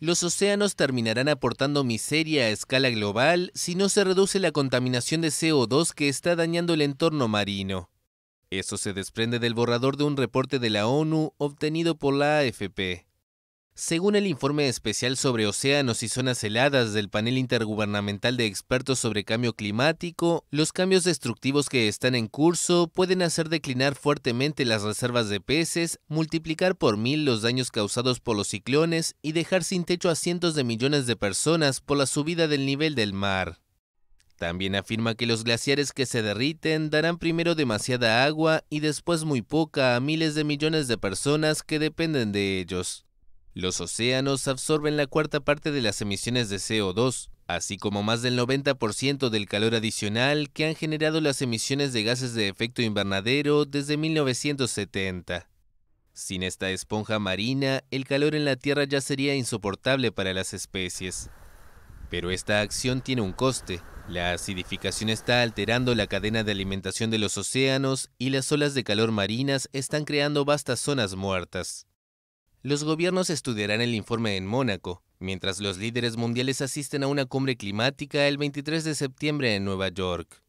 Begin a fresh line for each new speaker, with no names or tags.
Los océanos terminarán aportando miseria a escala global si no se reduce la contaminación de CO2 que está dañando el entorno marino. Eso se desprende del borrador de un reporte de la ONU obtenido por la AFP. Según el informe especial sobre océanos y zonas heladas del panel intergubernamental de expertos sobre cambio climático, los cambios destructivos que están en curso pueden hacer declinar fuertemente las reservas de peces, multiplicar por mil los daños causados por los ciclones y dejar sin techo a cientos de millones de personas por la subida del nivel del mar. También afirma que los glaciares que se derriten darán primero demasiada agua y después muy poca a miles de millones de personas que dependen de ellos. Los océanos absorben la cuarta parte de las emisiones de CO2, así como más del 90% del calor adicional que han generado las emisiones de gases de efecto invernadero desde 1970. Sin esta esponja marina, el calor en la Tierra ya sería insoportable para las especies. Pero esta acción tiene un coste. La acidificación está alterando la cadena de alimentación de los océanos y las olas de calor marinas están creando vastas zonas muertas. Los gobiernos estudiarán el informe en Mónaco, mientras los líderes mundiales asisten a una cumbre climática el 23 de septiembre en Nueva York.